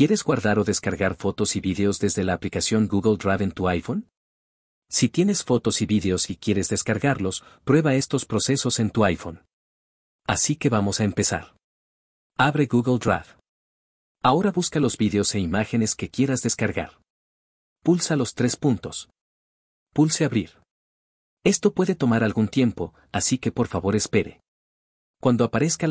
¿Quieres guardar o descargar fotos y vídeos desde la aplicación Google Drive en tu iPhone? Si tienes fotos y vídeos y quieres descargarlos, prueba estos procesos en tu iPhone. Así que vamos a empezar. Abre Google Drive. Ahora busca los vídeos e imágenes que quieras descargar. Pulsa los tres puntos. Pulse Abrir. Esto puede tomar algún tiempo, así que por favor espere. Cuando aparezca